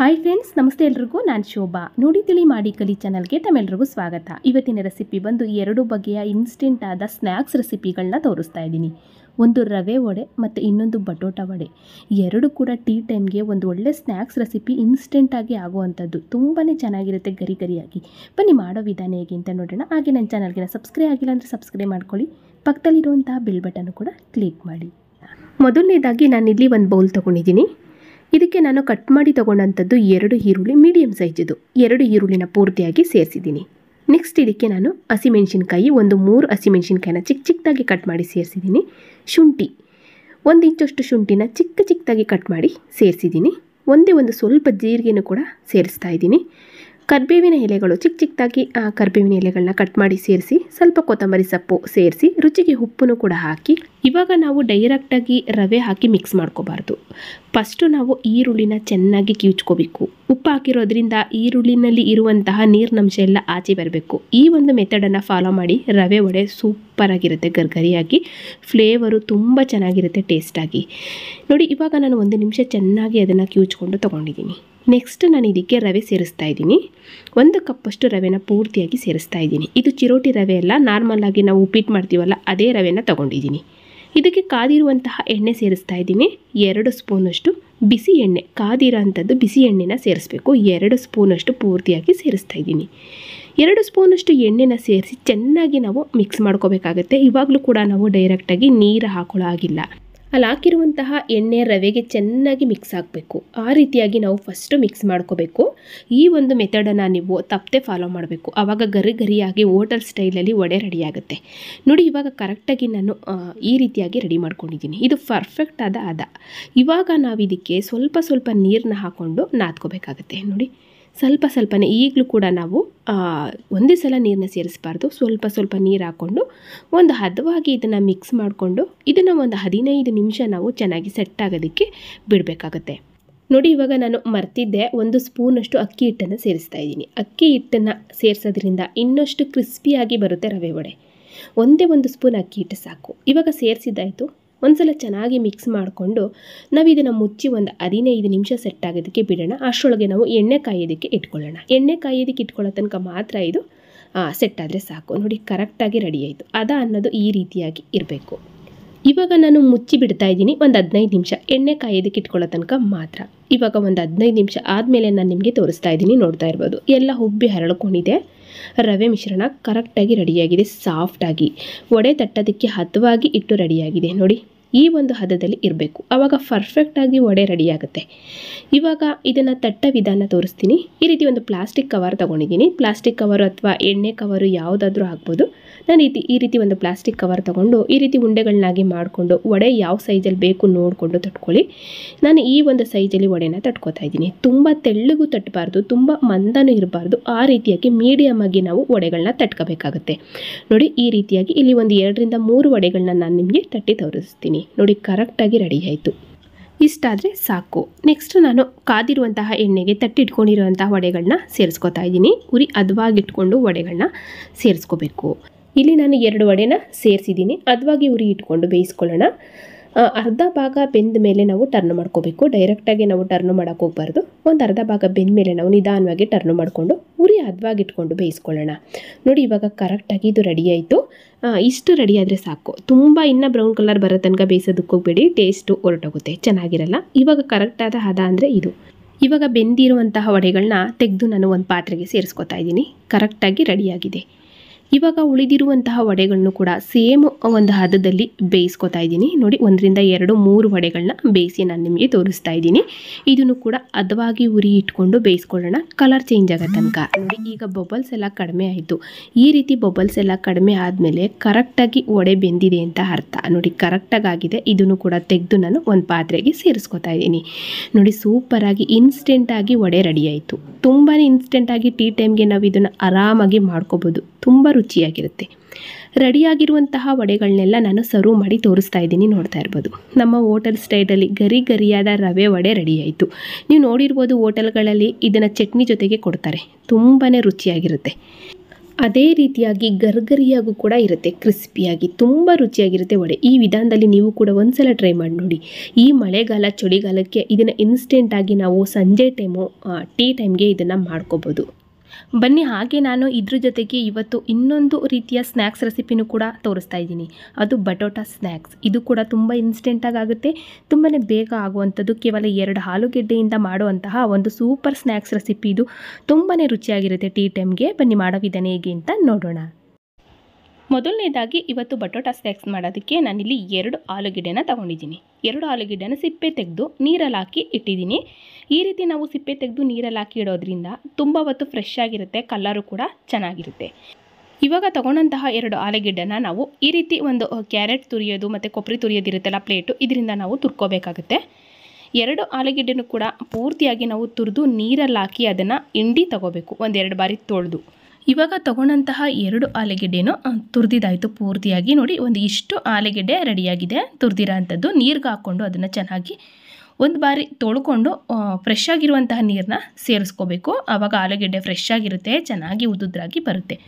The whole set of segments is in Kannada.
ಹಾಯ್ ಫ್ರೆಂಡ್ಸ್ ನಮಸ್ತೆ ಎಲ್ರಿಗೂ ನಾನು ಶೋಭಾ ನೋಡಿ ತಿಳಿ ಮಾಡಿ ಕಲಿ ಚಾನಲ್ಗೆ ತಮ್ಮೆಲ್ಲರಿಗೂ ಸ್ವಾಗತ ಇವತ್ತಿನ ರೆಸಿಪಿ ಬಂದು ಎರಡು ಬಗೆಯ ಇನ್ಸ್ಟೆಂಟ್ ಆದ ಸ್ನ್ಯಾಕ್ಸ್ ರೆಸಿಪಿಗಳನ್ನ ತೋರಿಸ್ತಾ ಇದ್ದೀನಿ ಒಂದು ರವೆ ವಡೆ ಮತ್ತು ಇನ್ನೊಂದು ಬಟೋಟ ವಡೆ ಎರಡು ಕೂಡ ಟೀ ಟೈಮ್ಗೆ ಒಂದು ಒಳ್ಳೆ ಸ್ನ್ಯಾಕ್ಸ್ ರೆಸಿಪಿ ಇನ್ಸ್ಟೆಂಟಾಗಿ ಆಗುವಂಥದ್ದು ತುಂಬಾ ಚೆನ್ನಾಗಿರುತ್ತೆ ಗರಿ ಗರಿಯಾಗಿ ಬನ್ನಿ ಮಾಡೋ ವಿಧಾನ ಹೇಗೆ ಅಂತ ನೋಡೋಣ ಹಾಗೆ ನನ್ನ ಚಾನಲ್ಗೆ ಸಬ್ಸ್ಕ್ರೈಬ್ ಆಗಿಲ್ಲ ಅಂದರೆ ಸಬ್ಸ್ಕ್ರೈಬ್ ಮಾಡ್ಕೊಳ್ಳಿ ಪಕ್ಕದಲ್ಲಿರುವಂತಹ ಬಿಲ್ ಬಟನ್ ಕೂಡ ಕ್ಲಿಕ್ ಮಾಡಿ ಮೊದಲನೇದಾಗಿ ಇಲ್ಲಿ ಒಂದು ಬೌಲ್ ತೊಗೊಂಡಿದ್ದೀನಿ ಇದಕ್ಕೆ ನಾನು ಕಟ್ ಮಾಡಿ ತಗೊಂಡಂಥದ್ದು ಎರಡು ಈರುಳ್ಳಿ ಮೀಡಿಯಂ ಸೈಜದು ಎರಡು ಈರುಳ್ಳಿನ ಪೂರ್ತಿಯಾಗಿ ಸೇರಿಸಿದ್ದೀನಿ ನೆಕ್ಸ್ಟ್ ಇದಕ್ಕೆ ನಾನು ಹಸಿಮೆಣಸಿನ್ಕಾಯಿ ಒಂದು ಮೂರು ಹಸಿಮೆಣಸಿನ್ಕಾಯಿನ ಚಿಕ್ಕ ಚಿಕ್ಕದಾಗಿ ಕಟ್ ಮಾಡಿ ಸೇರಿಸಿದ್ದೀನಿ ಶುಂಠಿ ಒಂದು ಇಂಚಷ್ಟು ಶುಂಠಿನ ಚಿಕ್ಕ ಚಿಕ್ಕದಾಗಿ ಕಟ್ ಮಾಡಿ ಸೇರಿಸಿದ್ದೀನಿ ಒಂದೇ ಒಂದು ಸ್ವಲ್ಪ ಜೀರಿಗೆನೂ ಕೂಡ ಸೇರಿಸ್ತಾ ಇದ್ದೀನಿ ಕರ್ಬೇವಿನ ಎಲೆಗಳು ಚಿಕ್ಕ ಚಿಕ್ಕದಾಗಿ ಆ ಕರ್ಬೇವಿನ ಎಲೆಗಳನ್ನ ಕಟ್ ಮಾಡಿ ಸೇರಿಸಿ ಸ್ವಲ್ಪ ಕೊತ್ತಂಬರಿ ಸೊಪ್ಪು ಸೇರಿಸಿ ರುಚಿಗೆ ಉಪ್ಪನ್ನು ಕೂಡ ಹಾಕಿ ಇವಾಗ ನಾವು ಡೈರೆಕ್ಟಾಗಿ ರವೆ ಹಾಕಿ ಮಿಕ್ಸ್ ಮಾಡ್ಕೋಬಾರ್ದು ಫಸ್ಟು ನಾವು ಈರುಳ್ಳಿನ ಚೆನ್ನಾಗಿ ಕಿವುಚ್ಕೋಬೇಕು ಉಪ್ಪು ಹಾಕಿರೋದ್ರಿಂದ ಈರುಳ್ಳಿನಲ್ಲಿ ಇರುವಂತಹ ನೀರಿನಂಶ ಎಲ್ಲ ಆಚೆ ಬರಬೇಕು ಈ ಒಂದು ಮೆಥಡನ್ನು ಫಾಲೋ ಮಾಡಿ ರವೆ ವಡೆ ಸೂಪರಾಗಿರುತ್ತೆ ಗರ್ಗರಿಯಾಗಿ ಫ್ಲೇವರು ತುಂಬ ಚೆನ್ನಾಗಿರುತ್ತೆ ಟೇಸ್ಟಾಗಿ ನೋಡಿ ಇವಾಗ ನಾನು ಒಂದು ನಿಮಿಷ ಚೆನ್ನಾಗಿ ಅದನ್ನು ಕಿವುಚ್ಕೊಂಡು ತೊಗೊಂಡಿದ್ದೀನಿ ನೆಕ್ಸ್ಟ್ ನಾನು ಇದಕ್ಕೆ ರವೆ ಸೇರಿಸ್ತಾ ಇದ್ದೀನಿ ಒಂದು ಕಪ್ಪಷ್ಟು ರವೆನ ಪೂರ್ತಿಯಾಗಿ ಸೇರಿಸ್ತಾ ಇದ್ದೀನಿ ಇದು ಚಿರೋಟಿ ರವೆ ಅಲ್ಲ ಆಗಿ ನಾವು ಉಪ್ಪಿಟ್ಟು ಮಾಡ್ತೀವಲ್ಲ ಅದೇ ರವೆನ ತೊಗೊಂಡಿದ್ದೀನಿ ಇದಕ್ಕೆ ಕಾದಿರುವಂತಹ ಎಣ್ಣೆ ಸೇರಿಸ್ತಾ ಇದ್ದೀನಿ ಎರಡು ಸ್ಪೂನಷ್ಟು ಬಿಸಿ ಎಣ್ಣೆ ಕಾದಿರೋ ಅಂಥದ್ದು ಬಿಸಿ ಎಣ್ಣೆನ ಸೇರಿಸ್ಬೇಕು ಎರಡು ಸ್ಪೂನಷ್ಟು ಪೂರ್ತಿಯಾಗಿ ಸೇರಿಸ್ತಾ ಇದ್ದೀನಿ ಎರಡು ಸ್ಪೂನಷ್ಟು ಎಣ್ಣೆನ ಸೇರಿಸಿ ಚೆನ್ನಾಗಿ ನಾವು ಮಿಕ್ಸ್ ಮಾಡ್ಕೋಬೇಕಾಗುತ್ತೆ ಇವಾಗಲೂ ಕೂಡ ನಾವು ಡೈರೆಕ್ಟಾಗಿ ನೀರು ಹಾಕೊಳ್ಳೋ ಆಗಿಲ್ಲ ಅಲ್ಲಿ ಹಾಕಿರುವಂತಹ ಎಣ್ಣೆ ರವೆಗೆ ಚೆನ್ನಾಗಿ ಮಿಕ್ಸ್ ಆಗಬೇಕು ಆ ರೀತಿಯಾಗಿ ನಾವು ಫಸ್ಟು ಮಿಕ್ಸ್ ಮಾಡ್ಕೋಬೇಕು ಈ ಒಂದು ಮೆಥಡನ್ನು ನೀವು ತಪ್ಪದೆ ಫಾಲೋ ಮಾಡಬೇಕು ಆವಾಗ ಗರಿ ಗರಿಯಾಗಿ ಹೋಟೆಲ್ ಸ್ಟೈಲಲ್ಲಿ ವಡೆ ರೆಡಿಯಾಗುತ್ತೆ ನೋಡಿ ಇವಾಗ ಕರೆಕ್ಟಾಗಿ ನಾನು ಈ ರೀತಿಯಾಗಿ ರೆಡಿ ಮಾಡ್ಕೊಂಡಿದ್ದೀನಿ ಇದು ಪರ್ಫೆಕ್ಟ್ ಆದ ಅದ ಇವಾಗ ನಾವು ಇದಕ್ಕೆ ಸ್ವಲ್ಪ ಸ್ವಲ್ಪ ನೀರನ್ನ ಹಾಕ್ಕೊಂಡು ನಾದ್ಕೋಬೇಕಾಗತ್ತೆ ನೋಡಿ ಸ್ವಲ್ಪ ಸ್ವಲ್ಪನೇ ಈಗಲೂ ಕೂಡ ನಾವು ಒಂದೇ ಸಲ ನೀರನ್ನ ಸೇರಿಸಬಾರ್ದು ಸ್ವಲ್ಪ ಸ್ವಲ್ಪ ನೀರು ಹಾಕ್ಕೊಂಡು ಒಂದು ಹದವಾಗಿ ಇದನ್ನು ಮಿಕ್ಸ್ ಮಾಡಿಕೊಂಡು ಇದನ್ನು ಒಂದು ಹದಿನೈದು ನಿಮಿಷ ನಾವು ಚೆನ್ನಾಗಿ ಸೆಟ್ ಆಗೋದಕ್ಕೆ ಬಿಡಬೇಕಾಗತ್ತೆ ನೋಡಿ ಇವಾಗ ನಾನು ಮರ್ತಿದ್ದೆ ಒಂದು ಸ್ಪೂನಷ್ಟು ಅಕ್ಕಿ ಹಿಟ್ಟನ್ನು ಸೇರಿಸ್ತಾ ಇದ್ದೀನಿ ಅಕ್ಕಿ ಹಿಟ್ಟನ್ನು ಸೇರಿಸೋದ್ರಿಂದ ಇನ್ನಷ್ಟು ಕ್ರಿಸ್ಪಿಯಾಗಿ ಬರುತ್ತೆ ರವೆ ವಡೆ ಒಂದೇ ಒಂದು ಸ್ಪೂನ್ ಅಕ್ಕಿ ಹಿಟ್ಟು ಸಾಕು ಇವಾಗ ಸೇರಿಸಿದ್ದಾಯಿತು ಒಂದ್ಸಲ ಚೆನ್ನಾಗಿ ಮಿಕ್ಸ್ ಮಾಡಿಕೊಂಡು ನಾವು ಇದನ್ನು ಮುಚ್ಚಿ ಒಂದು ಹದಿನೈದು ನಿಮಿಷ ಸೆಟ್ ಆಗೋದಕ್ಕೆ ಬಿಡೋಣ ಅಷ್ಟರೊಳಗೆ ನಾವು ಎಣ್ಣೆ ಕಾಯೋದಕ್ಕೆ ಇಟ್ಕೊಳ್ಳೋಣ ಎಣ್ಣೆ ಕಾಯೋದಕ್ಕೆ ಇಟ್ಕೊಳ್ಳೋ ತನಕ ಮಾತ್ರ ಇದು ಸೆಟ್ ಆದರೆ ಸಾಕು ನೋಡಿ ಕರೆಕ್ಟಾಗಿ ರೆಡಿ ಆಯಿತು ಅದ ಅನ್ನೋದು ಈ ರೀತಿಯಾಗಿ ಇರಬೇಕು ಇವಾಗ ನಾನು ಮುಚ್ಚಿ ಬಿಡ್ತಾ ಇದ್ದೀನಿ ಒಂದು ಹದಿನೈದು ನಿಮಿಷ ಎಣ್ಣೆ ಕಾಯೋದಕ್ಕೆ ಇಟ್ಕೊಳ್ಳೋ ತನಕ ಮಾತ್ರ ಇವಾಗ ಒಂದು ಹದಿನೈದು ನಿಮಿಷ ಆದಮೇಲೆ ನಾನು ನಿಮಗೆ ತೋರಿಸ್ತಾ ಇದ್ದೀನಿ ನೋಡ್ತಾ ಇರ್ಬೋದು ಎಲ್ಲ ಹುಬ್ಬಿ ಹರಳ್ಕೊಂಡಿದೆ ರವೆ ಮಿಶ್ರಣ ಕರೆಕ್ಟಾಗಿ ರೆಡಿಯಾಗಿದೆ ಸಾಫ್ಟಾಗಿ ವಡೆ ತಟ್ಟೋದಕ್ಕೆ ಹದವಾಗಿ ಇಟ್ಟು ರೆಡಿಯಾಗಿದೆ ನೋಡಿ ಈ ಒಂದು ಹದದಲ್ಲಿ ಇರಬೇಕು ಆವಾಗ ಪರ್ಫೆಕ್ಟಾಗಿ ವಡೆ ರೆಡಿಯಾಗುತ್ತೆ ಇವಾಗ ಇದನ್ನು ತಟ್ಟ ವಿಧಾನ ತೋರಿಸ್ತೀನಿ ಈ ರೀತಿ ಒಂದು ಪ್ಲಾಸ್ಟಿಕ್ ಕವರ್ ತೊಗೊಂಡಿದ್ದೀನಿ ಪ್ಲಾಸ್ಟಿಕ್ ಕವರು ಅಥವಾ ಎಣ್ಣೆ ಕವರು ಯಾವುದಾದ್ರೂ ಆಗ್ಬೋದು ನಾನು ಈ ಈ ರೀತಿ ಒಂದು ಪ್ಲಾಸ್ಟಿಕ್ ಕವರ್ ತೊಗೊಂಡು ಈ ರೀತಿ ಉಂಡೆಗಳನ್ನಾಗಿ ಮಾಡಿಕೊಂಡು ವಡೆ ಯಾವ ಸೈಜಲ್ಲಿ ಬೇಕು ನೋಡಿಕೊಂಡು ತಟ್ಕೊಳ್ಳಿ ನಾನು ಈ ಒಂದು ಸೈಜಲ್ಲಿ ವಡೆನ ತಟ್ಕೊತಾ ಇದ್ದೀನಿ ತುಂಬ ತೆಳ್ಳಗೂ ತಟ್ಟಬಾರ್ದು ತುಂಬ ಮಂದನೂ ಇರಬಾರ್ದು ಆ ರೀತಿಯಾಗಿ ಮೀಡಿಯಮ್ ಆಗಿ ನಾವು ವಡೆಗಳನ್ನ ತಟ್ಕೋಬೇಕಾಗುತ್ತೆ ನೋಡಿ ಈ ರೀತಿಯಾಗಿ ಇಲ್ಲಿ ಒಂದು ಎರಡರಿಂದ ಮೂರು ವಡೆಗಳನ್ನ ನಾನು ನಿಮಗೆ ತಟ್ಟಿ ತೋರಿಸ್ತೀನಿ ನೋಡಿ ಕರೆಕ್ಟಾಗಿ ರೆಡಿ ಆಯಿತು ಇಷ್ಟಾದರೆ ಸಾಕು ನೆಕ್ಸ್ಟ್ ನಾನು ಕಾದಿರುವಂತಹ ಎಣ್ಣೆಗೆ ತಟ್ಟಿಟ್ಕೊಂಡಿರುವಂತಹ ವಡೆಗಳನ್ನ ಸೇರಿಸ್ಕೊತಾ ಇದ್ದೀನಿ ಉರಿ ಅದ್ವಾಗಿಟ್ಕೊಂಡು ವಡೆಗಳನ್ನ ಸೇರಿಸ್ಕೋಬೇಕು ಇಲ್ಲಿ ನಾನು ಎರಡು ವಡೆನ ಸೇರಿಸಿದ್ದೀನಿ ಅದ್ವಾಗಿ ಉರಿ ಇಟ್ಕೊಂಡು ಬೇಯಿಸ್ಕೊಳ್ಳೋಣ ಅರ್ಧ ಭಾಗ ಬೆಂದ ಮೇಲೆ ನಾವು ಟರ್ನ್ ಮಾಡ್ಕೋಬೇಕು ಡೈರೆಕ್ಟಾಗಿ ನಾವು ಟರ್ನ್ ಮಾಡೋಕ್ಕೆ ಹೋಗ್ಬಾರ್ದು ಒಂದು ಅರ್ಧ ಭಾಗ ಬೆಂದ ಮೇಲೆ ನಾವು ನಿಧಾನವಾಗಿ ಟರ್ನ್ ಮಾಡಿಕೊಂಡು ಉರಿ ಹದವಾಗಿ ಇಟ್ಕೊಂಡು ಬೇಯಿಸ್ಕೊಳ್ಳೋಣ ನೋಡಿ ಇವಾಗ ಕರೆಕ್ಟಾಗಿ ಇದು ರೆಡಿ ಇಷ್ಟು ರೆಡಿ ಆದರೆ ಸಾಕು ತುಂಬ ಇನ್ನೂ ಬ್ರೌನ್ ಕಲರ್ ಬರೋ ತನಕ ಬೇಯಿಸೋದಕ್ಕೆ ಹೋಗ್ಬೇಡಿ ಟೇಸ್ಟು ಹೊರಟೋಗುತ್ತೆ ಚೆನ್ನಾಗಿರಲ್ಲ ಇವಾಗ ಕರೆಕ್ಟಾದ ಹದ ಅಂದರೆ ಇದು ಇವಾಗ ಬೆಂದಿರುವಂತಹ ವಡೆಗಳನ್ನ ತೆಗೆದು ನಾನು ಒಂದು ಪಾತ್ರೆಗೆ ಸೇರಿಸ್ಕೊತಾ ಇದ್ದೀನಿ ಕರೆಕ್ಟಾಗಿ ರೆಡಿಯಾಗಿದೆ ಇವಾಗ ಉಳಿದಿರುವಂತಹ ವಡೆಗಳನ್ನು ಕೂಡ ಸೇಮ್ ಒಂದು ಹದದಲ್ಲಿ ಬೇಯಿಸ್ಕೊತಾ ಇದ್ದೀನಿ ನೋಡಿ ಒಂದರಿಂದ ಎರಡು ಮೂರು ವಡೆಗಳನ್ನ ಬೇಯಿಸಿ ನಾನು ನಿಮಗೆ ತೋರಿಸ್ತಾ ಇದ್ದೀನಿ ಇದನ್ನು ಕೂಡ ಹದವಾಗಿ ಉರಿ ಇಟ್ಕೊಂಡು ಬೇಯಿಸ್ಕೊಳ್ಳೋಣ ಕಲರ್ ಚೇಂಜ್ ಆಗೋ ತನಕ ನೋಡಿ ಈಗ ಬಬಲ್ಸ್ ಎಲ್ಲ ಕಡಿಮೆ ಆಯಿತು ಈ ರೀತಿ ಬಬಲ್ಸ್ ಎಲ್ಲ ಕಡಿಮೆ ಆದಮೇಲೆ ಕರೆಕ್ಟಾಗಿ ವಡೆ ಬೆಂದಿದೆ ಅಂತ ಅರ್ಥ ನೋಡಿ ಕರೆಕ್ಟಾಗಿ ಆಗಿದೆ ಇದನ್ನು ಕೂಡ ತೆಗೆದು ನಾನು ಒಂದು ಪಾತ್ರೆಗೆ ಸೇರಿಸ್ಕೊತಾ ಇದ್ದೀನಿ ನೋಡಿ ಸೂಪರಾಗಿ ಇನ್ಸ್ಟೆಂಟಾಗಿ ವಡೆ ರೆಡಿ ಆಯಿತು ತುಂಬಾ ಇನ್ಸ್ಟೆಂಟಾಗಿ ಟೀ ಟೈಮ್ಗೆ ನಾವು ಇದನ್ನು ಆರಾಮಾಗಿ ಮಾಡ್ಕೋಬೋದು ತುಂಬ ರುಚಿಯಾಗಿರುತ್ತೆ ರೆಡಿಯಾಗಿರುವಂತಹ ವಡೆಗಳನ್ನೆಲ್ಲ ನಾನು ಸರ್ವ್ ಮಾಡಿ ತೋರಿಸ್ತಾ ಇದ್ದೀನಿ ನೋಡ್ತಾ ಇರ್ಬೋದು ನಮ್ಮ ಹೋಟೆಲ್ ಸ್ಟೈಲಲ್ಲಿ ಗರಿ ಗರಿಯಾದ ರವೆ ವಡೆ ರೆಡಿಯಾಯಿತು ನೀವು ನೋಡಿರ್ಬೋದು ಹೋಟೆಲ್ಗಳಲ್ಲಿ ಇದನ್ನು ಚಟ್ನಿ ಜೊತೆಗೆ ಕೊಡ್ತಾರೆ ತುಂಬಾ ರುಚಿಯಾಗಿರುತ್ತೆ ಅದೇ ರೀತಿಯಾಗಿ ಗರ್ಗರಿಯಾಗೂ ಕೂಡ ಇರುತ್ತೆ ಕ್ರಿಸ್ಪಿಯಾಗಿ ತುಂಬ ರುಚಿಯಾಗಿರುತ್ತೆ ವಡೆ ಈ ವಿಧಾನದಲ್ಲಿ ನೀವು ಕೂಡ ಸಲ ಟ್ರೈ ಮಾಡಿ ನೋಡಿ ಈ ಮಳೆಗಾಲ ಚಳಿಗಾಲಕ್ಕೆ ಇದನ್ನು ಇನ್ಸ್ಟೆಂಟಾಗಿ ನಾವು ಸಂಜೆ ಟೈಮು ಟೀ ಟೈಮ್ಗೆ ಇದನ್ನು ಮಾಡ್ಕೋಬೋದು ಬನ್ನಿ ಹಾಗೆ ನಾನು ಇದ್ರ ಜೊತೆಗೆ ಇವತ್ತು ಇನ್ನೊಂದು ರೀತಿಯ ಸ್ನ್ಯಾಕ್ಸ್ ರೆಸಿಪಿನೂ ಕೂಡ ತೋರಿಸ್ತಾ ಇದ್ದೀನಿ ಅದು ಬಟೋಟಾ ಸ್ನ್ಯಾಕ್ಸ್ ಇದು ಕೂಡ ತುಂಬ ಇನ್ಸ್ಟೆಂಟಾಗಿ ಆಗುತ್ತೆ ತುಂಬಾ ಬೇಗ ಆಗುವಂಥದ್ದು ಕೇವಲ ಎರಡು ಆಲೂಗೆಡ್ಡೆಯಿಂದ ಮಾಡುವಂತಹ ಒಂದು ಸೂಪರ್ ಸ್ನ್ಯಾಕ್ಸ್ ರೆಸಿಪಿ ಇದು ತುಂಬಾ ರುಚಿಯಾಗಿರುತ್ತೆ ಟೀ ಟೈಮ್ಗೆ ಬನ್ನಿ ಮಾಡೋ ವಿಧಾನ ಹೇಗೆ ಅಂತ ನೋಡೋಣ ಮೊದಲನೇದಾಗಿ ಇವತ್ತು ಬಟೋಟಾ ಸ್ನ್ಯಾಕ್ಸ್ ಮಾಡೋದಕ್ಕೆ ನಾನಿಲ್ಲಿ ಎರಡು ಆಲೂಗೆಡ್ಡೆನ ತೊಗೊಂಡಿದ್ದೀನಿ ಎರಡು ಆಲೂಗಿಡ್ಡೆನ ಸಿಪ್ಪೆ ತೆಗೆದು ನೀರಲ್ಲಿ ಹಾಕಿ ಇಟ್ಟಿದ್ದೀನಿ ಈ ರೀತಿ ನಾವು ಸಿಪ್ಪೆ ತೆಗೆದು ನೀರಲ್ಲಿ ಹಾಕಿ ಇಡೋದ್ರಿಂದ ತುಂಬ ಹೊತ್ತು ಫ್ರೆಶ್ ಆಗಿರುತ್ತೆ ಕಲರು ಕೂಡ ಚೆನ್ನಾಗಿರುತ್ತೆ ಇವಾಗ ತೊಗೊಂಡಂತಹ ಎರಡು ಆಲೂಗೆಡ್ಡೆನ ನಾವು ಈ ರೀತಿ ಒಂದು ಕ್ಯಾರೆಟ್ ತುರಿಯೋದು ಮತ್ತು ಕೊಬ್ಬರಿ ತುರಿಯೋದಿರುತ್ತಲ್ಲ ಪ್ಲೇಟು ಇದರಿಂದ ನಾವು ತುರ್ಕೋಬೇಕಾಗುತ್ತೆ ಎರಡು ಆಲೂಗಿಡ್ಡೆನೂ ಕೂಡ ಪೂರ್ತಿಯಾಗಿ ನಾವು ತುರಿದು ನೀರಲ್ಲಿ ಹಾಕಿ ಅದನ್ನು ಹಿಂಡಿ ತಗೋಬೇಕು ಒಂದೆರಡು ಬಾರಿ ತೊಳೆದು ಇವಾಗ ತಗೊಂಡಂತಹ ಎರಡು ಆಲೂಗೆಡ್ಡೆನೂ ತುರಿದಿದಾಯಿತು ಪೂರ್ತಿಯಾಗಿ ನೋಡಿ ಒಂದು ಇಷ್ಟು ಆಲೂಗೆಡ್ಡೆ ರೆಡಿಯಾಗಿದೆ ತುರಿದಿರೋ ಅಂಥದ್ದು ನೀರಿಗೆ ಹಾಕ್ಕೊಂಡು ಅದನ್ನು ಚೆನ್ನಾಗಿ ಒಂದು ಬಾರಿ ತೊಳ್ಕೊಂಡು ಫ್ರೆಶ್ ಆಗಿರುವಂತಹ ನೀರನ್ನ ಸೇರಿಸ್ಕೋಬೇಕು ಆವಾಗ ಆಲೂಗೆಡ್ಡೆ ಫ್ರೆಶ್ ಆಗಿರುತ್ತೆ ಚೆನ್ನಾಗಿ ಉದುದ್ರಾಗಿ ಬರುತ್ತೆ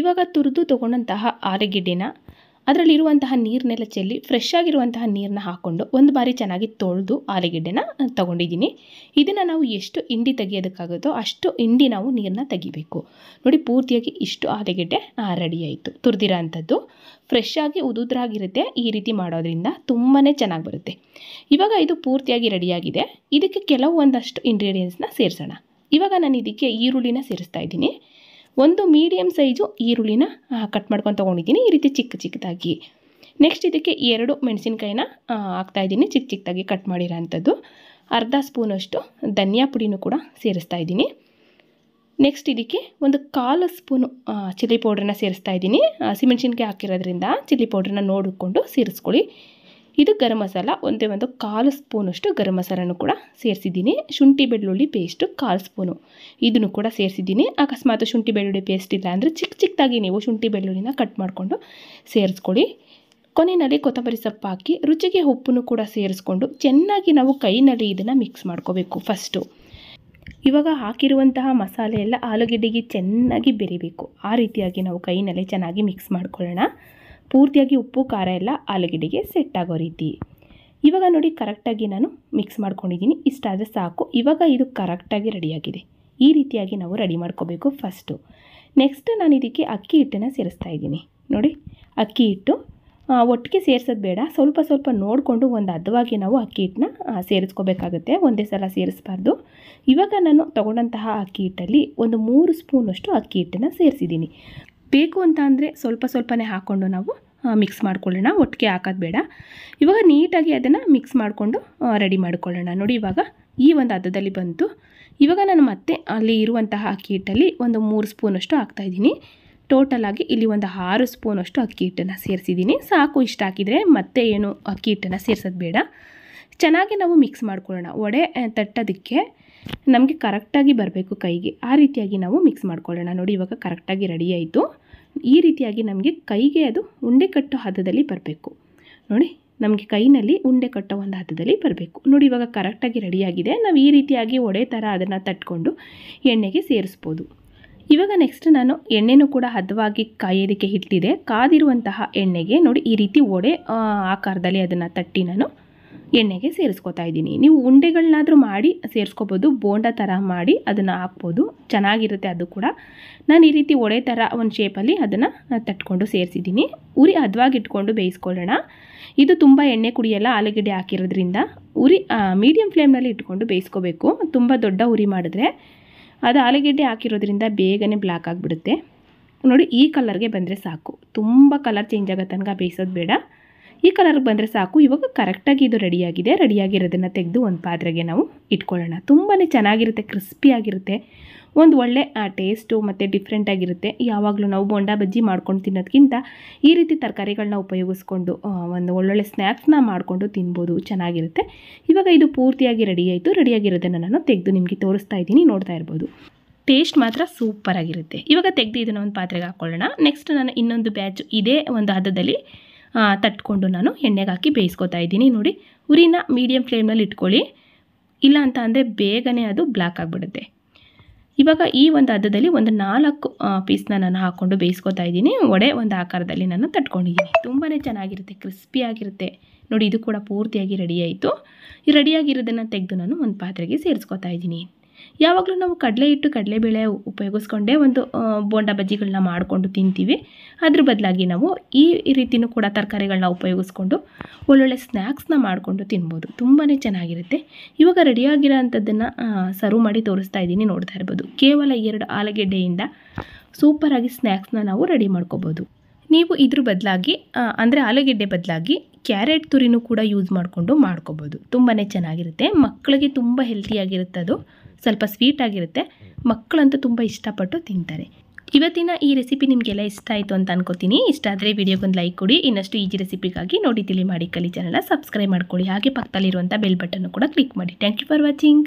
ಇವಾಗ ತುರಿದು ತೊಗೊಂಡಂತಹ ಆಲೂಗೆಡ್ಡೆನ ಅದರಲ್ಲಿರುವಂತಹ ನೀರನ್ನೆಲ್ಲ ಚೆಲ್ಲಿ ಫ್ರೆಶ್ ಆಗಿರುವಂತಹ ನೀರನ್ನ ಹಾಕ್ಕೊಂಡು ಒಂದು ಬಾರಿ ಚೆನ್ನಾಗಿ ತೊಳೆದು ಆಲೂಗೆಡ್ಡೆನ ತೊಗೊಂಡಿದ್ದೀನಿ ಇದನ್ನು ನಾವು ಎಷ್ಟು ಹಿಂಡಿ ತೆಗೆಯೋದಕ್ಕಾಗುತ್ತೋ ಅಷ್ಟು ಹಿಂಡಿ ನಾವು ನೀರನ್ನ ತೆಗಿಬೇಕು ನೋಡಿ ಪೂರ್ತಿಯಾಗಿ ಇಷ್ಟು ಆಲೂಗೆಡ್ಡೆ ರೆಡಿ ಆಯಿತು ತುರಿದಿರೋ ಅಂಥದ್ದು ಫ್ರೆಶ್ ಆಗಿ ಉದುದ್ರಾಗಿರುತ್ತೆ ಈ ರೀತಿ ಮಾಡೋದ್ರಿಂದ ತುಂಬಾ ಚೆನ್ನಾಗಿ ಬರುತ್ತೆ ಇವಾಗ ಇದು ಪೂರ್ತಿಯಾಗಿ ರೆಡಿಯಾಗಿದೆ ಇದಕ್ಕೆ ಕೆಲವೊಂದಷ್ಟು ಒಂದಷ್ಟು ಇಂಗ್ರೀಡಿಯೆಂಟ್ಸ್ನ ಸೇರಿಸೋಣ ಇವಾಗ ನಾನು ಇದಕ್ಕೆ ಈರುಳ್ಳಿನ ಸೇರಿಸ್ತಾ ಇದ್ದೀನಿ ಒಂದು ಮೀಡಿಯಮ್ ಸೈಜು ಈರುಳ್ಳಿನ ಕಟ್ ಮಾಡ್ಕೊಂಡು ತೊಗೊಂಡಿದ್ದೀನಿ ಈ ರೀತಿ ಚಿಕ್ಕ ಚಿಕ್ಕದಾಗಿ ನೆಕ್ಸ್ಟ್ ಇದಕ್ಕೆ ಎರಡು ಮೆಣಸಿನ್ಕಾಯಿನ ಹಾಕ್ತಾಯಿದ್ದೀನಿ ಚಿಕ್ಕ ಚಿಕ್ಕದಾಗಿ ಕಟ್ ಮಾಡಿರೋ ಅಂಥದ್ದು ಅರ್ಧ ಸ್ಪೂನಷ್ಟು ಧನಿಯಾ ಪುಡಿನೂ ಕೂಡ ಸೇರಿಸ್ತಾ ಇದ್ದೀನಿ ನೆಕ್ಸ್ಟ್ ಇದಕ್ಕೆ ಒಂದು ಕಾಲು ಸ್ಪೂನು ಚಿಲ್ಲಿ ಪೌಡ್ರನ್ನ ಸೇರಿಸ್ತಾ ಇದ್ದೀನಿ ಹಸಿಮೆಣ್ಸಿನ್ಕಾಯಿ ಹಾಕಿರೋದ್ರಿಂದ ಚಿಲ್ಲಿ ಪೌಡ್ರನ್ನ ನೋಡಿಕೊಂಡು ಸೇರಿಸ್ಕೊಳ್ಳಿ ಇದು ಗರಂ ಮಸಾಲ ಒಂದೇ ಒಂದು ಕಾಲು ಸ್ಪೂನಷ್ಟು ಗರಂ ಮಸಾಲನೂ ಕೂಡ ಸೇರಿಸಿದ್ದೀನಿ ಶುಂಠಿ ಬೆಳ್ಳುಳ್ಳಿ ಪೇಸ್ಟು ಕಾಲು ಸ್ಪೂನು ಇದನ್ನು ಕೂಡ ಸೇರಿಸಿದ್ದೀನಿ ಅಕಸ್ಮಾತ್ ಶುಂಠಿ ಬೆಳ್ಳುಳ್ಳಿ ಪೇಸ್ಟ್ ಇಲ್ಲ ಅಂದರೆ ಚಿಕ್ಕ ಚಿಕ್ಕದಾಗಿ ನೀವು ಶುಂಠಿ ಬೆಳ್ಳುಳ್ಳಿನ ಕಟ್ ಮಾಡಿಕೊಂಡು ಸೇರಿಸ್ಕೊಳ್ಳಿ ಕೊನೆಯಲ್ಲಿ ಕೊತ್ತಂಬರಿ ಸೊಪ್ಪು ಹಾಕಿ ರುಚಿಗೆ ಉಪ್ಪನ್ನು ಕೂಡ ಸೇರಿಸ್ಕೊಂಡು ಚೆನ್ನಾಗಿ ನಾವು ಕೈನಲ್ಲಿ ಇದನ್ನು ಮಿಕ್ಸ್ ಮಾಡ್ಕೋಬೇಕು ಫಸ್ಟು ಇವಾಗ ಹಾಕಿರುವಂತಹ ಮಸಾಲೆ ಎಲ್ಲ ಆಲೂಗೆಡ್ಡೆಗೆ ಚೆನ್ನಾಗಿ ಬೆರಿಬೇಕು ಆ ರೀತಿಯಾಗಿ ನಾವು ಕೈನಲ್ಲೇ ಚೆನ್ನಾಗಿ ಮಿಕ್ಸ್ ಮಾಡ್ಕೊಳ್ಳೋಣ ಪೂರ್ತಿಯಾಗಿ ಉಪ್ಪು ಖಾರ ಎಲ್ಲ ಆಲೂಗೆಡ್ಡೆಗೆ ಸೆಟ್ ಆಗೋ ರೀತಿ ಇವಾಗ ನೋಡಿ ಕರೆಕ್ಟಾಗಿ ನಾನು ಮಿಕ್ಸ್ ಮಾಡ್ಕೊಂಡಿದ್ದೀನಿ ಇಷ್ಟಾದರೆ ಸಾಕು ಇವಾಗ ಇದು ಕರೆಕ್ಟಾಗಿ ರೆಡಿಯಾಗಿದೆ ಈ ರೀತಿಯಾಗಿ ನಾವು ರೆಡಿ ಮಾಡ್ಕೋಬೇಕು ಫಸ್ಟು ನೆಕ್ಸ್ಟ್ ನಾನು ಇದಕ್ಕೆ ಅಕ್ಕಿ ಹಿಟ್ಟನ್ನು ಸೇರಿಸ್ತಾ ಇದ್ದೀನಿ ನೋಡಿ ಅಕ್ಕಿ ಹಿಟ್ಟು ಒಟ್ಟಿಗೆ ಸೇರಿಸೋದು ಬೇಡ ಸ್ವಲ್ಪ ಸ್ವಲ್ಪ ನೋಡಿಕೊಂಡು ಒಂದು ಅದವಾಗಿ ನಾವು ಅಕ್ಕಿ ಹಿಟ್ಟನ್ನ ಸೇರಿಸ್ಕೋಬೇಕಾಗುತ್ತೆ ಒಂದೇ ಸಲ ಸೇರಿಸ್ಬಾರ್ದು ಇವಾಗ ನಾನು ತಗೊಂಡಂತಹ ಅಕ್ಕಿ ಹಿಟ್ಟಲ್ಲಿ ಒಂದು ಮೂರು ಸ್ಪೂನಷ್ಟು ಅಕ್ಕಿ ಹಿಟ್ಟನ್ನು ಸೇರಿಸಿದ್ದೀನಿ ಬೇಕು ಅಂತ ಅಂದರೆ ಸ್ವಲ್ಪ ಸ್ವಲ್ಪನೇ ಹಾಕ್ಕೊಂಡು ನಾವು ಮಿಕ್ಸ್ ಮಾಡ್ಕೊಳ್ಳೋಣ ಒಟ್ಟಿಗೆ ಹಾಕೋದು ಬೇಡ ಇವಾಗ ನೀಟಾಗಿ ಅದನ್ನು ಮಿಕ್ಸ್ ಮಾಡಿಕೊಂಡು ರೆಡಿ ಮಾಡ್ಕೊಳ್ಳೋಣ ನೋಡಿ ಇವಾಗ ಈ ಒಂದು ಹದದಲ್ಲಿ ಬಂತು ಇವಾಗ ನಾನು ಮತ್ತೆ ಅಲ್ಲಿ ಇರುವಂತಹ ಅಕ್ಕಿ ಹಿಟ್ಟಲ್ಲಿ ಒಂದು ಮೂರು ಸ್ಪೂನಷ್ಟು ಹಾಕ್ತಾಯಿದ್ದೀನಿ ಟೋಟಲಾಗಿ ಇಲ್ಲಿ ಒಂದು ಆರು ಸ್ಪೂನಷ್ಟು ಅಕ್ಕಿ ಹಿಟ್ಟನ್ನು ಸೇರಿಸಿದ್ದೀನಿ ಸಾಕು ಇಷ್ಟ ಹಾಕಿದರೆ ಮತ್ತೆ ಏನು ಅಕ್ಕಿ ಹಿಟ್ಟನ್ನು ಸೇರಿಸೋದು ಬೇಡ ಚೆನ್ನಾಗಿ ನಾವು ಮಿಕ್ಸ್ ಮಾಡ್ಕೊಳ್ಳೋಣ ಒಡೆ ತಟ್ಟೋದಕ್ಕೆ ನಮಗೆ ಕರೆಕ್ಟಾಗಿ ಬರಬೇಕು ಕೈಗೆ ಆ ರೀತಿಯಾಗಿ ನಾವು ಮಿಕ್ಸ್ ಮಾಡ್ಕೊಳ್ಳೋಣ ನೋಡಿ ಇವಾಗ ಕರೆಕ್ಟಾಗಿ ರೆಡಿ ಆಯಿತು ಈ ರೀತಿಯಾಗಿ ನಮಗೆ ಕೈಗೆ ಅದು ಉಂಡೆ ಕಟ್ಟೋ ಹದದಲ್ಲಿ ಬರಬೇಕು ನೋಡಿ ನಮಗೆ ಕೈನಲ್ಲಿ ಉಂಡೆ ಕಟ್ಟೋ ಒಂದು ಹದದಲ್ಲಿ ಬರಬೇಕು ನೋಡಿ ಇವಾಗ ಕರೆಕ್ಟಾಗಿ ರೆಡಿಯಾಗಿದೆ ನಾವು ಈ ರೀತಿಯಾಗಿ ಒಡೆ ಥರ ಅದನ್ನು ತಟ್ಕೊಂಡು ಎಣ್ಣೆಗೆ ಸೇರಿಸ್ಬೋದು ಇವಾಗ ನೆಕ್ಸ್ಟ್ ನಾನು ಎಣ್ಣೆನೂ ಕೂಡ ಹದವಾಗಿ ಕಾಯೋದಕ್ಕೆ ಇಟ್ಟಿದೆ ಕಾದಿರುವಂತಹ ಎಣ್ಣೆಗೆ ನೋಡಿ ಈ ರೀತಿ ಒಡೆ ಆಕಾರದಲ್ಲಿ ಅದನ್ನು ತಟ್ಟಿ ನಾನು ಎಣ್ಣೆಗೆ ಸೇರಿಸ್ಕೊತಾ ಇದ್ದೀನಿ ನೀವು ಉಂಡೆಗಳನ್ನಾದರೂ ಮಾಡಿ ಸೇರಿಸ್ಕೋಬೋದು ಬೋಂಡ ಥರ ಮಾಡಿ ಅದನ್ನು ಹಾಕ್ಬೋದು ಚೆನ್ನಾಗಿರುತ್ತೆ ಅದು ಕೂಡ ನಾನು ಈ ರೀತಿ ಒಡೆ ಥರ ಒಂದು ಶೇಪಲ್ಲಿ ಅದನ್ನು ತಟ್ಕೊಂಡು ಸೇರಿಸಿದ್ದೀನಿ ಉರಿ ಹದವಾಗಿಟ್ಕೊಂಡು ಬೇಯಿಸ್ಕೊಳ್ಳೋಣ ಇದು ತುಂಬ ಎಣ್ಣೆ ಕುಡಿಯಲ್ಲ ಆಲೂಗಡ್ಡೆ ಹಾಕಿರೋದ್ರಿಂದ ಉರಿ ಮೀಡಿಯಂ ಫ್ಲೇಮ್ನಲ್ಲಿ ಇಟ್ಕೊಂಡು ಬೇಯಿಸ್ಕೋಬೇಕು ತುಂಬ ದೊಡ್ಡ ಉರಿ ಮಾಡಿದ್ರೆ ಅದು ಆಲೂಗೆಡ್ಡೆ ಹಾಕಿರೋದ್ರಿಂದ ಬೇಗನೆ ಬ್ಲ್ಯಾಕ್ ಆಗಿಬಿಡುತ್ತೆ ನೋಡಿ ಈ ಕಲರ್ಗೆ ಬಂದರೆ ಸಾಕು ತುಂಬ ಕಲರ್ ಚೇಂಜ್ ಆಗೋ ತನಕ ಬೇಯಿಸೋದು ಬೇಡ ಈ ಕಲರ್ಗೆ ಬಂದರೆ ಸಾಕು ಇವಾಗ ಕರೆಕ್ಟಾಗಿ ಇದು ರೆಡಿಯಾಗಿದೆ ರೆಡಿಯಾಗಿರೋದನ್ನು ತೆಗೆದು ಒಂದು ಪಾತ್ರೆಗೆ ನಾವು ಇಟ್ಕೊಳ್ಳೋಣ ತುಂಬಾ ಚೆನ್ನಾಗಿರುತ್ತೆ ಕ್ರಿಸ್ಪಿಯಾಗಿರುತ್ತೆ ಒಂದು ಒಳ್ಳೆ ಆ ಟೇಸ್ಟು ಮತ್ತು ಡಿಫ್ರೆಂಟಾಗಿರುತ್ತೆ ಯಾವಾಗಲೂ ನಾವು ಬೊಂಡ ಬಜ್ಜಿ ಮಾಡ್ಕೊಂಡು ತಿನ್ನೋದಕ್ಕಿಂತ ಈ ರೀತಿ ತರಕಾರಿಗಳನ್ನ ಉಪಯೋಗಿಸ್ಕೊಂಡು ಒಂದು ಒಳ್ಳೊಳ್ಳೆ ಸ್ನ್ಯಾಕ್ಸ್ನ ಮಾಡಿಕೊಂಡು ತಿನ್ಬೋದು ಚೆನ್ನಾಗಿರುತ್ತೆ ಇವಾಗ ಇದು ಪೂರ್ತಿಯಾಗಿ ರೆಡಿಯಾಯಿತು ರೆಡಿಯಾಗಿರೋದನ್ನು ನಾನು ತೆಗೆದು ನಿಮಗೆ ತೋರಿಸ್ತಾ ಇದ್ದೀನಿ ನೋಡ್ತಾ ಇರ್ಬೋದು ಟೇಸ್ಟ್ ಮಾತ್ರ ಸೂಪರಾಗಿರುತ್ತೆ ಇವಾಗ ತೆಗೆದು ಇದನ್ನು ಒಂದು ಪಾತ್ರೆಗೆ ಹಾಕ್ಕೊಳ್ಳೋಣ ನೆಕ್ಸ್ಟ್ ನಾನು ಇನ್ನೊಂದು ಬ್ಯಾಚ್ ಇದೇ ಒಂದು ಹದದಲ್ಲಿ ತಟ್ಕೊಂಡು ನಾನು ಎಣ್ಣೆಗೆ ಹಾಕಿ ಬೇಯಿಸ್ಕೊತಾ ಇದ್ದೀನಿ ನೋಡಿ ಉರಿನ ಮೀಡಿಯಮ್ ಫ್ಲೇಮ್ನಲ್ಲಿ ಇಟ್ಕೊಳ್ಳಿ ಇಲ್ಲ ಅಂತ ಅಂದರೆ ಬೇಗನೆ ಅದು ಬ್ಲ್ಯಾಕ್ ಆಗಿಬಿಡುತ್ತೆ ಇವಾಗ ಈ ಒಂದು ಹದ್ದದಲ್ಲಿ ಒಂದು ನಾಲ್ಕು ಪೀಸ್ನ ನಾನು ಹಾಕ್ಕೊಂಡು ಬೇಯಿಸ್ಕೊತಾ ಇದ್ದೀನಿ ಒಡೆ ಒಂದು ಆಕಾರದಲ್ಲಿ ನಾನು ತಟ್ಕೊಂಡಿದ್ದೀನಿ ತುಂಬಾ ಚೆನ್ನಾಗಿರುತ್ತೆ ಕ್ರಿಸ್ಪಿಯಾಗಿರುತ್ತೆ ನೋಡಿ ಇದು ಕೂಡ ಪೂರ್ತಿಯಾಗಿ ರೆಡಿಯಾಯಿತು ಈ ರೆಡಿಯಾಗಿರೋದನ್ನು ತೆಗೆದು ನಾನು ಒಂದು ಪಾತ್ರೆಗೆ ಸೇರಿಸ್ಕೊತಾ ಇದ್ದೀನಿ ಯಾವಾಗಲೂ ನಾವು ಕಡಲೆ ಹಿಟ್ಟು ಕಡಲೆಬೇಳೆ ಉಪಯೋಗಿಸ್ಕೊಂಡೇ ಒಂದು ಬೋಂಡ ಬಜ್ಜಿಗಳನ್ನ ಮಾಡಿಕೊಂಡು ತಿಂತೀವಿ ಅದ್ರ ಬದಲಾಗಿ ನಾವು ಈ ರೀತಿಯೂ ಕೂಡ ತರಕಾರಿಗಳನ್ನ ಉಪಯೋಗಿಸ್ಕೊಂಡು ಒಳ್ಳೊಳ್ಳೆ ಸ್ನ್ಯಾಕ್ಸ್ನ ಮಾಡಿಕೊಂಡು ತಿನ್ಬೋದು ತುಂಬಾ ಚೆನ್ನಾಗಿರುತ್ತೆ ಇವಾಗ ರೆಡಿಯಾಗಿರೋ ಅಂಥದ್ದನ್ನು ಸರ್ವ್ ಮಾಡಿ ತೋರಿಸ್ತಾ ಇದ್ದೀನಿ ನೋಡ್ತಾ ಇರ್ಬೋದು ಕೇವಲ ಎರಡು ಆಲೂಗೆಡ್ಡೆಯಿಂದ ಸೂಪರಾಗಿ ಸ್ನ್ಯಾಕ್ಸ್ನ ನಾವು ರೆಡಿ ಮಾಡ್ಕೋಬೋದು ನೀವು ಇದ್ರ ಬದಲಾಗಿ ಅಂದರೆ ಆಲೂಗೆಡ್ಡೆ ಬದಲಾಗಿ ಕ್ಯಾರೆಟ್ ತುರಿನೂ ಕೂಡ ಯೂಸ್ ಮಾಡಿಕೊಂಡು ಮಾಡ್ಕೋಬೋದು ತುಂಬಾ ಚೆನ್ನಾಗಿರುತ್ತೆ ಮಕ್ಕಳಿಗೆ ತುಂಬ ಹೆಲ್ತಿಯಾಗಿರುತ್ತೆ ಅದು ಸ್ವಲ್ಪ ಸ್ವೀಟ್ ಆಗಿರುತ್ತೆ ಮಕ್ಕಳಂತೂ ತುಂಬ ಇಷ್ಟಪಟ್ಟು ತಿಂತಾರೆ ಇವತ್ತಿನ ಈ ರೆಸಿಪಿ ನಿಮಗೆಲ್ಲ ಇಷ್ಟ ಆಯಿತು ಅಂತ ಅನ್ಕೋತೀನಿ ಇಷ್ಟ ಆದರೆ ವಿಡಿಯೋಗೊಂದು ಲೈಕ್ ಕೊಡಿ ಇನ್ನಷ್ಟು ಈಜಿ ರೆಸಿಪಿಗಾಗಿ ನೋಡಿ ತಿಳಿ ಮಾಡಿ ಕಲಿ ಚಾನಲ್ನ ಸಬ್ಸ್ಕ್ರೈಬ್ ಮಾಡ್ಕೊಳ್ಳಿ ಹಾಗೆ ಪಕ್ಕದಲ್ಲಿರುವಂಥ ಬೆಲ್ ಬಟನ್ನು ಕೂಡ ಕ್ಲಿಕ್ ಮಾಡಿ ಥ್ಯಾಂಕ್ ಯು ಫಾರ್ ವಾಚಿಂಗ್